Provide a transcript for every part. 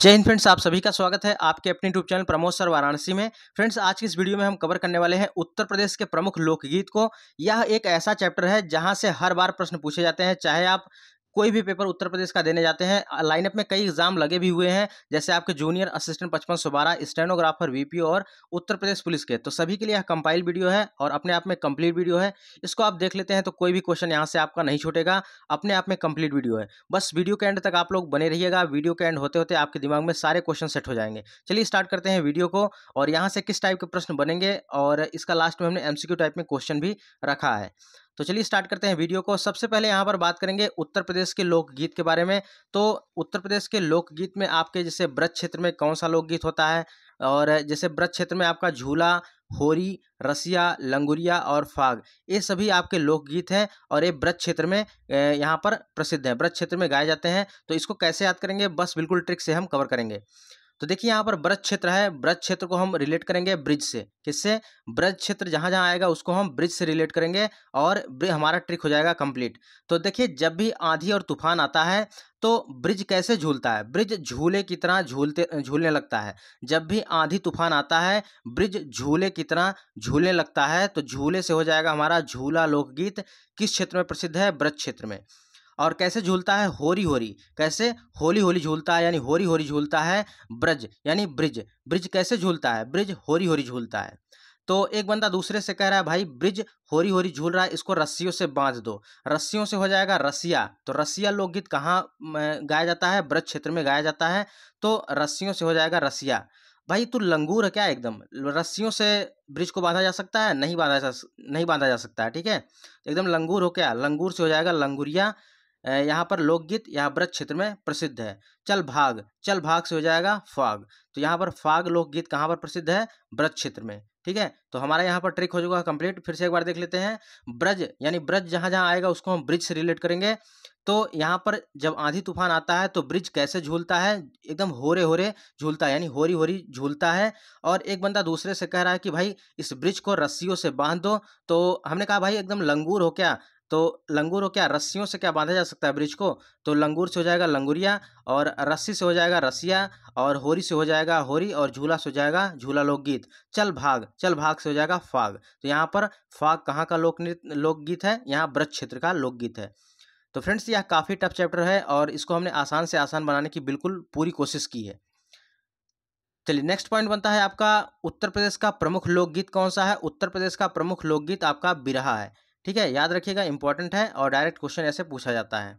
जय हिंद फ्रेंड्स आप सभी का स्वागत है आपके अपने YouTube channel Pramod sir Varanasi में फ्रेंड्स आज की इस वीडियो में हम कवर करने वाले हैं उत्तर प्रदेश के प्रमुख लोकगीत को यह एक ऐसा चैप्टर है जहां से हर बार प्रश्न पूछे जाते हैं चाहे आप कोई भी पेपर उत्तर प्रदेश का देने जाते हैं लाइनअप में कई एग्जाम लगे भी हुए हैं जैसे आपके जूनियर असिस्टेंट पचपन सौ बारह स्टेनोग्राफर वीपीओ और उत्तर प्रदेश पुलिस के तो सभी के लिए यह कंपाइल वीडियो है और अपने आप में कंप्लीट वीडियो है इसको आप देख लेते हैं तो कोई भी क्वेश्चन यहाँ से आपका नहीं छूटेगा अपने आप में कंप्लीट वीडियो है बस वीडियो के एंड तक आप लोग बने रहिएगा वीडियो के एंड होते होते आपके दिमाग में सारे क्वेश्चन सेट हो जाएंगे चलिए स्टार्ट करते हैं वीडियो को और यहाँ से किस टाइप के प्रश्न बनेंगे और इसका लास्ट में हमने एमसीक्यू टाइप में क्वेश्चन भी रखा है तो चलिए स्टार्ट करते हैं वीडियो को सबसे पहले यहाँ पर बात करेंगे उत्तर प्रदेश के लोकगीत के बारे में तो उत्तर प्रदेश के लोकगीत में आपके जैसे ब्रज क्षेत्र में कौन सा लोकगीत होता है और जैसे ब्रज क्षेत्र में आपका झूला होरी रसिया लंगुरिया और फाग ये सभी आपके लोकगीत हैं और ये ब्रज क्षेत्र में यहाँ पर प्रसिद्ध हैं ब्रज क्षेत्र में गाए जाते हैं तो इसको कैसे याद करेंगे बस बिल्कुल ट्रिक से हम कवर करेंगे तो देखिए यहाँ पर ब्रज क्षेत्र है ब्रज क्षेत्र को हम रिलेट करेंगे ब्रिज से किससे ब्रज क्षेत्र जहाँ जहाँ आएगा उसको हम ब्रिज से रिलेट करेंगे और हमारा ट्रिक हो जाएगा कंप्लीट तो देखिए जब भी आंधी और तूफान आता है तो ब्रिज कैसे झूलता है ब्रिज झूले की तरह झूलते झूलने लगता है जब भी आंधी तूफान आता है ब्रिज झूले की तरह झूलने लगता है तो झूले से हो जाएगा हमारा झूला लोकगीत किस क्षेत्र में प्रसिद्ध है ब्रज क्षेत्र में और कैसे झूलता है होरी होरी कैसे होली होली झूलता है यानी होरी होरी झूलता है ब्रज यानी ब्रिज ब्रिज कैसे झूलता है ब्रिज होरी होरी झूलता है तो एक बंदा दूसरे से कह रहा है भाई ब्रिज होरी होरी झूल रहा है इसको रस्सियों से बांध दो रस्सियों से हो जाएगा रसिया तो रसिया लोकगीत कहाँ गाया जाता है ब्रज क्षेत्र में गाया जाता है तो रस्सियों से हो जाएगा रसिया भाई तू लंगूर है क्या एकदम रस्सियों से ब्रिज को बांधा जा सकता है नहीं बांधा जा नहीं बांधा जा सकता है ठीक है एकदम लंगूर हो क्या लंगूर से हो जाएगा लंगूरिया यहाँ पर लोकगीत यह ब्रज क्षेत्र में प्रसिद्ध है चल भाग चल भाग से हो जाएगा फाग तो यहाँ पर फाग लोकगीत कहाँ पर प्रसिद्ध है ब्रज क्षेत्र में ठीक है तो हमारा यहाँ पर ट्रिक हो चुका कंप्लीट फिर से एक बार देख लेते हैं ब्रज यानी ब्रज जहाँ जहाँ आएगा उसको हम ब्रिज से रिलेट करेंगे तो यहाँ पर जब आंधी तूफान आता है तो ब्रिज कैसे झूलता है एकदम होरे होरे झूलता है यानी होरी होरी झूलता है और एक बंदा दूसरे से कह रहा है कि भाई इस ब्रिज को रस्सियों से बांध दो तो हमने कहा भाई एकदम लंगूर हो क्या तो लंगूर हो क्या रस्सियों से क्या बांधा जा सकता है ब्रिज को तो लंगूर से हो जाएगा लंगूरिया और रस्सी से हो जाएगा रसिया और होरी से हो जाएगा होरी और झूला से हो जाएगा झूला लोकगीत चल भाग चल भाग से हो जाएगा फाग तो यहाँ पर फाग कहाँ का लोक लोकगीत है यहाँ ब्रज क्षेत्र का लोकगीत है तो फ्रेंड्स यह काफ़ी टफ चैप्टर है और इसको हमने आसान से आसान बनाने की बिल्कुल पूरी कोशिश की है चलिए नेक्स्ट पॉइंट बनता है आपका उत्तर प्रदेश का प्रमुख लोकगीत कौन सा है उत्तर प्रदेश का प्रमुख लोकगीत आपका बिरहा है ठीक है याद रखिएगा इंपॉर्टेंट है और डायरेक्ट क्वेश्चन ऐसे पूछा जाता है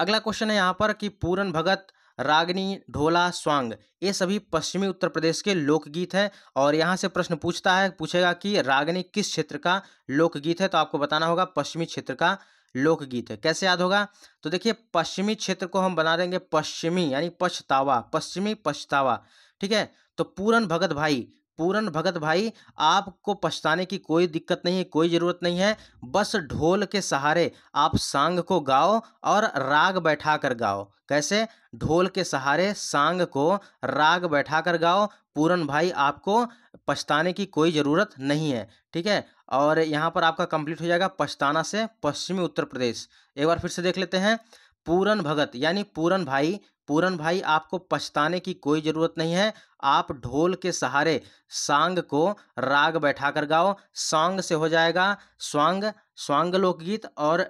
अगला क्वेश्चन है यहाँ पर कि पूरन भगत रागनी ढोला स्वांग ये सभी पश्चिमी उत्तर प्रदेश के लोकगीत हैं और यहाँ से प्रश्न पूछता है पूछेगा कि रागनी किस क्षेत्र का लोकगीत है तो आपको बताना होगा पश्चिमी क्षेत्र का लोकगीत है कैसे याद होगा तो देखिए पश्चिमी क्षेत्र को हम बना देंगे पश्चिमी यानी पछतावा पश्चिमी पछतावा ठीक है तो पूरन भगत भाई पूरन भगत भाई आपको पछताने की कोई दिक्कत नहीं है कोई ज़रूरत नहीं है बस ढोल के सहारे आप सांग को गाओ और राग बैठा कर गाओ कैसे ढोल के सहारे सांग को राग बैठा कर गाओ पूरन भाई आपको पछताने की कोई ज़रूरत नहीं है ठीक है और यहाँ पर आपका कंप्लीट हो जाएगा पछताना से पश्चिमी उत्तर प्रदेश एक बार फिर से देख लेते हैं पूरन भगत यानी पूरन भाई पूरन भाई आपको पछताने की कोई ज़रूरत नहीं है आप ढोल के सहारे सांग को राग बैठा कर गाओ सांग से हो जाएगा स्वांग स्वांग लोकगीत और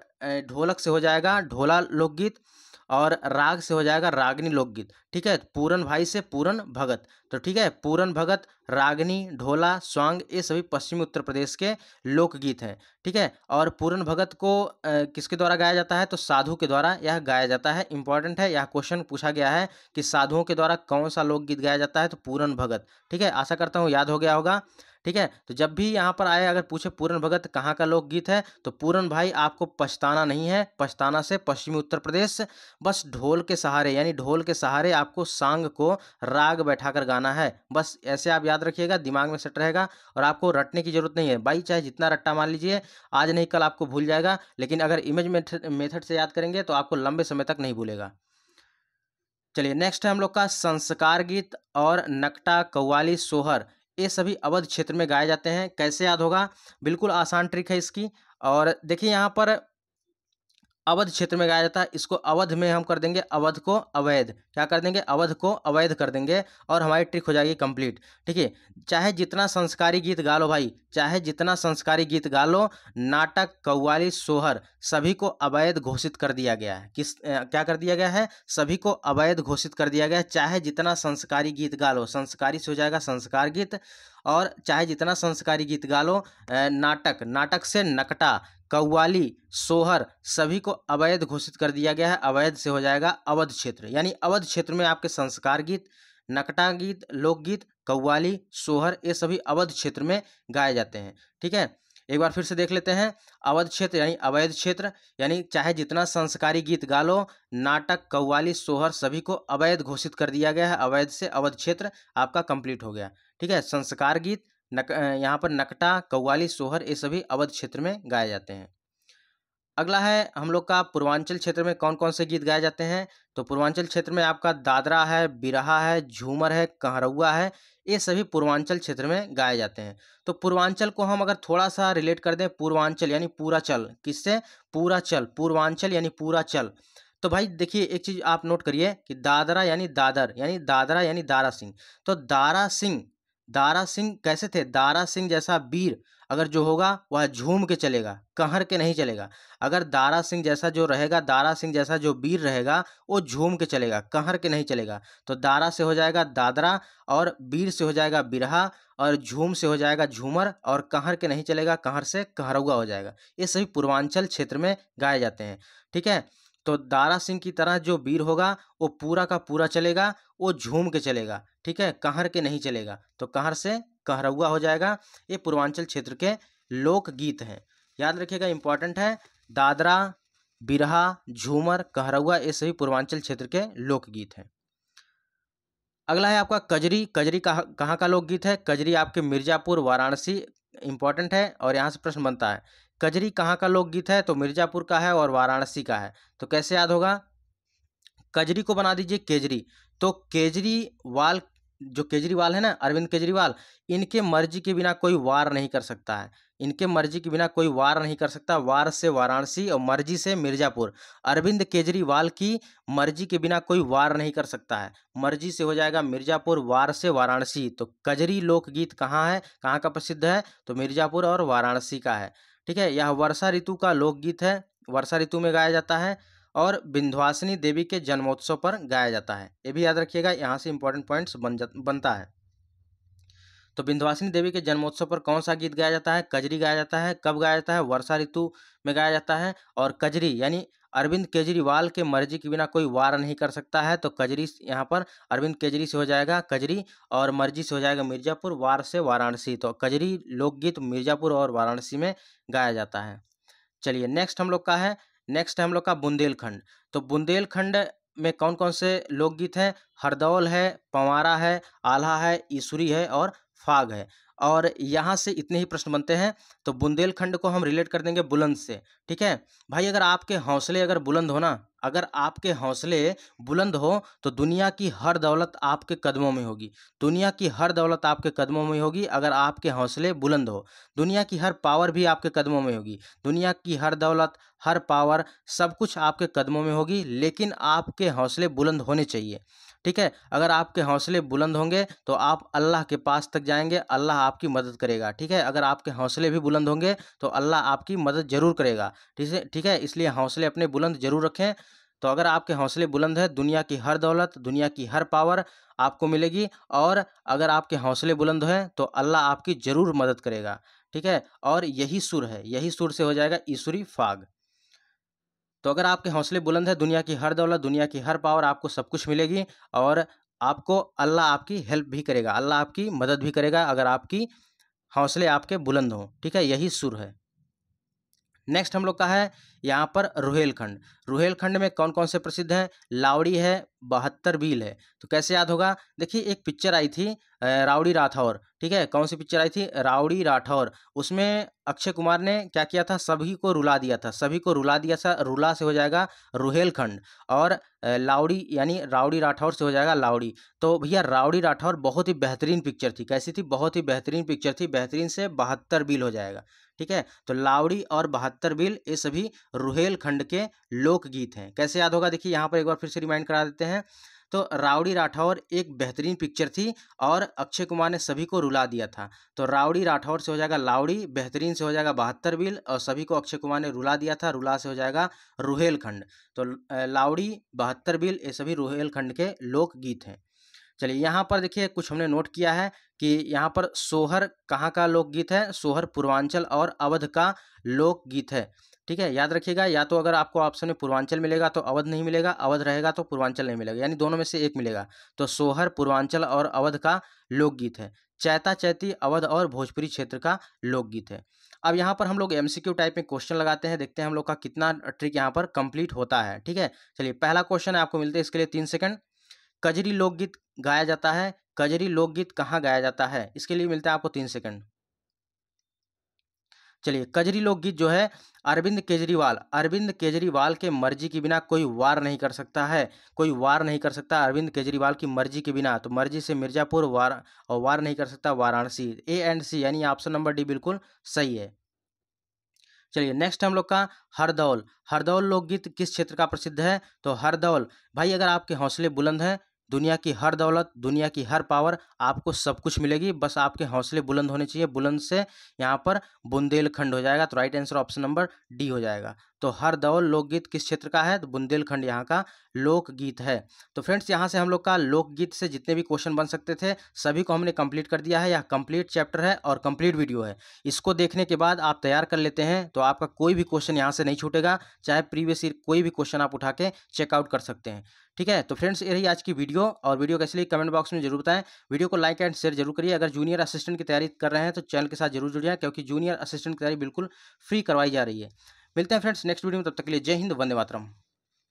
ढोलक से हो जाएगा ढोला लोकगीत और राग से हो जाएगा रागनी लोकगीत ठीक है पूरन भाई से पूरन भगत तो ठीक है पूरन भगत रागनी ढोला स्वांग ये सभी पश्चिमी उत्तर प्रदेश के लोकगीत हैं ठीक है और पूरन भगत को किसके द्वारा गाया जाता है तो साधु के द्वारा यह गाया जाता है इंपॉर्टेंट है यह क्वेश्चन पूछा गया है कि साधुओं के द्वारा कौन सा लोकगीत गाया जाता है तो पूरन भगत ठीक है आशा करता हूँ याद हो गया होगा ठीक है तो जब भी यहाँ पर आए अगर पूछे पूरन भगत कहाँ का लोकगीत है तो पूरन भाई आपको पछताना नहीं है पछताना से पश्चिमी उत्तर प्रदेश बस ढोल के सहारे यानी ढोल के सहारे आपको सांग को राग बैठा कर गाना है बस ऐसे आप याद रखिएगा दिमाग में सेट रहेगा और आपको रटने की जरूरत नहीं है भाई चाहे जितना रट्टा मान लीजिए आज नहीं कल आपको भूल जाएगा लेकिन अगर इमेज मेथड से याद करेंगे तो आपको लंबे समय तक नहीं भूलेगा चलिए नेक्स्ट है हम लोग का संस्कार गीत और नकटा कव्वाली सोहर ये सभी अवध क्षेत्र में गाए जाते हैं कैसे याद होगा बिल्कुल आसान ट्रिक है इसकी और देखिए यहाँ पर अवध क्षेत्र में गाया जाता है इसको अवध में हम कर देंगे अवध को अवैध क्या कर देंगे अवध को अवैध कर देंगे और हमारी ट्रिक हो जाएगी कंप्लीट ठीक है चाहे जितना संस्कारी गीत गा लो भाई चाहे जितना संस्कारी गीत गा लो नाटक कव्वाली सोहर सभी को अवैध घोषित कर दिया गया है किस ए, क्या कर दिया गया है सभी को अवैध घोषित कर दिया गया है चाहे जितना संस्कारी गीत गा लो संस्कारी से हो जाएगा संस्कार गीत और चाहे जितना संस्कारी गीत गा लो नाटक नाटक से नकटा कव्वाली सोहर सभी को अवैध घोषित कर दिया गया है अवैध से हो जाएगा अवध क्षेत्र यानी अवध क्षेत्र में आपके संस्कार गीत नकटा गीत लोकगीत कव्वाली सोहर ये सभी अवध क्षेत्र में गाए जाते हैं ठीक है एक बार फिर से देख लेते हैं अवध क्षेत्र यानी अवैध क्षेत्र यानी चाहे जितना संस्कारी गीत गा लो नाटक कव्वाली सोहर सभी को अवैध घोषित कर दिया गया है अवैध से अवध क्षेत्र आपका कंप्लीट हो गया ठीक है संस्कार गीत नक यहाँ पर नकटा कौली सोहर ये सभी अवध क्षेत्र में गाए जाते हैं अगला है हम लोग का पूर्वांचल क्षेत्र में कौन कौन से गीत गाए जाते हैं तो पूर्वांचल क्षेत्र में आपका दादरा है बिरहा है झूमर है कहरुआ है ये सभी पूर्वांचल क्षेत्र में गाए जाते हैं तो पूर्वांचल को हम अगर थोड़ा सा रिलेट कर दें पूर्वांचल यानी पूरा चल किससे पूरा चल पूर्वांचल यानी पूरा चल तो भाई देखिए एक चीज़ आप नोट करिए कि दादरा यानी दादर यानी दादरा यानी दारा सिंह तो दारा सिंह दारा सिंह कैसे थे दारा सिंह जैसा वीर अगर जो होगा वह झूम के चलेगा कहर के नहीं चलेगा अगर दारा सिंह जैसा जो रहेगा दारा सिंह जैसा जो वीर रहेगा वो झूम के चलेगा कहर के नहीं चलेगा तो दारा से हो जाएगा दादरा और वीर से हो जाएगा बिरहा और झूम से हो जाएगा झूमर और कहर के नहीं चलेगा कहर से कहरुआ हो जाएगा ये सभी पूर्वांचल क्षेत्र में गाए जाते हैं ठीक है तो दारा सिंह की तरह जो वीर होगा वो पूरा का पूरा चलेगा वो झूम के चलेगा ठीक है कहर के नहीं चलेगा तो कहर से कहरौआ हो जाएगा ये पूर्वांचल क्षेत्र के लोकगीत हैं याद रखिएगा इंपॉर्टेंट है दादरा बिरहा झूमर कहरौआ ये सभी पूर्वांचल क्षेत्र के लोकगीत हैं अगला है आपका कजरी कजरी कहाँ कहाँ का लोकगीत है कजरी आपके मिर्ज़ापुर वाराणसी इंपॉर्टेंट है और यहाँ से प्रश्न बनता है कजरी कहाँ का लोकगीत है तो मिर्ज़ापुर का है और वाराणसी का है तो कैसे याद होगा कजरी को बना दीजिए केजरी तो केजरीवाल जो केजरीवाल है ना अरविंद केजरीवाल इनके मर्जी के बिना कोई वार नहीं कर सकता है इनके मर्जी के बिना कोई वार नहीं कर सकता वार से वाराणसी और मर्जी से मिर्ज़ापुर अरविंद केजरीवाल की मर्जी के बिना कोई वार नहीं कर सकता है मर्जी से हो जाएगा मिर्ज़ापुर वार से वाराणसी तो कजरी लोकगीत कहाँ है कहाँ का प्रसिद्ध है तो मिर्ज़ापुर और वाराणसी का है ठीक है यह वर्षा ऋतु का लोकगीत है वर्षा ऋतु में गाया जाता है और विंध्वासिनी देवी के जन्मोत्सव पर गाया जाता है ये भी याद रखिएगा यहाँ से इंपॉर्टेंट पॉइंट्स बन जा बनता है तो विंध्वासिनी देवी के जन्मोत्सव पर कौन सा गीत गाया जाता है कजरी गाया जाता है कब गाया जाता है वर्षा ऋतु में गाया जाता है और कजरी यानी अरविंद केजरीवाल के मर्जी के बिना कोई वार नहीं कर सकता है तो कजरी यहाँ पर अरविंद केजरी से हो जाएगा कजरी और मर्जी से हो जाएगा मिर्जापुर वार से वाराणसी तो कजरी लोकगीत मिर्जापुर और वाराणसी में गाया जाता है चलिए नेक्स्ट हम लोग का है नेक्स्ट हम लोग का बुंदेलखंड तो बुंदेलखंड में कौन कौन से लोकगीत हैं हरदौल है पंवारा है आल्हा है ईसुरी है और फाग है और यहाँ से इतने ही प्रश्न बनते हैं तो बुंदेलखंड को हम रिलेट कर देंगे बुलंद से ठीक है भाई अगर आपके हौसले अगर बुलंद हो ना अगर आपके हौसले बुलंद हो तो दुनिया की हर दौलत आपके कदमों में होगी दुनिया की हर दौलत आपके कदमों में होगी अगर आपके हौसले बुलंद हो दुनिया की हर पावर भी आपके कदमों में होगी दुनिया की हर दौलत हर पावर सब कुछ आपके कदमों में होगी लेकिन आपके हौसले बुलंद होने चाहिए ठीक है अगर आपके हौसले बुलंद होंगे तो आप अल्लाह के पास तक जाएंगे अल्लाह आपकी मदद करेगा ठीक है अगर आपके हौसले भी बुलंद होंगे तो अल्लाह आपकी मदद ज़रूर करेगा ठीक है ठीक है इसलिए हौसले अपने बुलंद ज़रूर रखें तो अगर आपके हौसले बुलंद है दुनिया की हर दौलत दुनिया की हर पावर आपको मिलेगी और अगर आपके हौसले बुलंद हैं तो अल्लाह आपकी ज़रूर मदद करेगा ठीक है और यही सुर है यही सुर से हो जाएगा ईश्वरी फाग तो अगर आपके हौसले बुलंद है दुनिया की हर दौलत दुनिया की हर पावर आपको सब कुछ मिलेगी और आपको अल्लाह आपकी हेल्प भी करेगा अल्लाह आपकी मदद भी करेगा अगर आपकी हौसले आपके बुलंद हों ठीक है यही सुर है नेक्स्ट हम लोग का है यहाँ पर रोहेलखंड रोहेलखंड में कौन कौन से प्रसिद्ध हैं लावड़ी है बहत्तर बील है तो कैसे याद होगा देखिए एक पिक्चर आई थी रावड़ी राठौर ठीक है कौन सी पिक्चर आई थी रावड़ी राठौर उसमें अक्षय कुमार ने क्या किया था सभी को रुला दिया था सभी को रुला दिया था रुला से हो जाएगा रुहेलखंड और लावड़ी यानी रावड़ी राठौर से हो जाएगा लावड़ी तो भैया रावड़ी राठौर बहुत ही बेहतरीन पिक्चर थी कैसी थी बहुत ही बेहतरीन पिक्चर थी बेहतरीन से बहत्तर बिल हो जाएगा ठीक है तो लावड़ी और बहत्तर बिल ये सभी रुहेलखंड के लोकगीत हैं कैसे याद होगा देखिए यहाँ पर एक बार फिर से रिमाइंड करा देते हैं तो रावड़ी राठौर एक बेहतरीन पिक्चर थी और अक्षय कुमार ने सभी को रुला दिया था तो रावड़ी राठौर से हो जाएगा लावड़ी बेहतरीन से हो जाएगा बहत्तर बिल और सभी को अक्षय कुमार ने रुला दिया था रुला से हो जाएगा रुहेलखंड तो लावड़ी बहत्तर बिल ये सभी रुहेलखंड के लोकगीत हैं चलिए यहाँ पर देखिए कुछ हमने नोट किया है कि यहाँ पर सोहर कहाँ का लोकगीत है सोहर पूर्वांचल और अवध का लोकगीत है ठीक है याद रखिएगा या तो अगर आपको ऑप्शन में पूर्वांचल मिलेगा तो अवध नहीं मिलेगा अवध रहेगा तो पूर्वांचल नहीं मिलेगा यानी दोनों में से एक मिलेगा तो सोहर पूर्वांचल और अवध का लोकगीत है चैता चैती अवध और भोजपुरी क्षेत्र का लोकगीत है अब यहाँ पर हम लोग एम टाइप में क्वेश्चन लगाते हैं देखते हैं हम लोग का कितना ट्रिक यहाँ पर कंप्लीट होता है ठीक है चलिए पहला क्वेश्चन आपको मिलते हैं इसके लिए तीन सेकंड कजरी लोकगीत गाया जाता है कजरी लोकगीत कहाँ गाया जाता है इसके लिए मिलता है आपको तीन सेकंड चलिए कजरी लोकगीत जो है अरविंद केजरीवाल अरविंद केजरीवाल के मर्जी के बिना कोई वार नहीं कर सकता है कोई वार नहीं कर सकता अरविंद केजरीवाल की मर्जी के बिना तो मर्जी से मिर्जापुर वार और वार नहीं कर सकता वाराणसी ए एंड सी यानी ऑप्शन नंबर डी बिल्कुल सही है चलिए नेक्स्ट हम लोग का हरदौल हरदौल लोकगीत किस क्षेत्र का प्रसिद्ध है तो हरदौल भाई अगर आपके हौसले बुलंद हैं दुनिया की हर दौलत दुनिया की हर पावर आपको सब कुछ मिलेगी बस आपके हौसले बुलंद होने चाहिए बुलंद से यहाँ पर बुंदेलखंड हो जाएगा तो right answer option number D हो जाएगा तो हर दौल लोकगीत किस क्षेत्र का है तो बुंदेलखंड यहाँ का लोकगीत है तो फ्रेंड्स यहाँ से हम लोग का लोकगीत से जितने भी क्वेश्चन बन सकते थे सभी को हमने कंप्लीट कर दिया है यह कंप्लीट चैप्टर है और कंप्लीट वीडियो है इसको देखने के बाद आप तैयार कर लेते हैं तो आपका कोई भी क्वेश्चन यहाँ से नहीं छूटेगा चाहे प्रीवियस ईयर कोई भी क्वेश्चन आप उठा के चेकआउट कर सकते हैं ठीक है तो फ्रेंड्स ये रही आज की वीडियो और वीडियो कैसे लिए कमेंट बॉक्स में जरूर बताएं वीडियो को लाइक एंड शेयर जरूर करिए अगर जूनियर असिस्टेंट की तैयारी कर रहे हैं तो चैनल के साथ जरूर जुड़िए क्योंकि जूनियर असिस्टेंट की तैयारी बिल्कुल फ्री करवाई जा रही है मिलते हैं फ्रेंड्स नेक्स्ट वीडियो में तब तक के लिए जय हिंद वंदे मातरम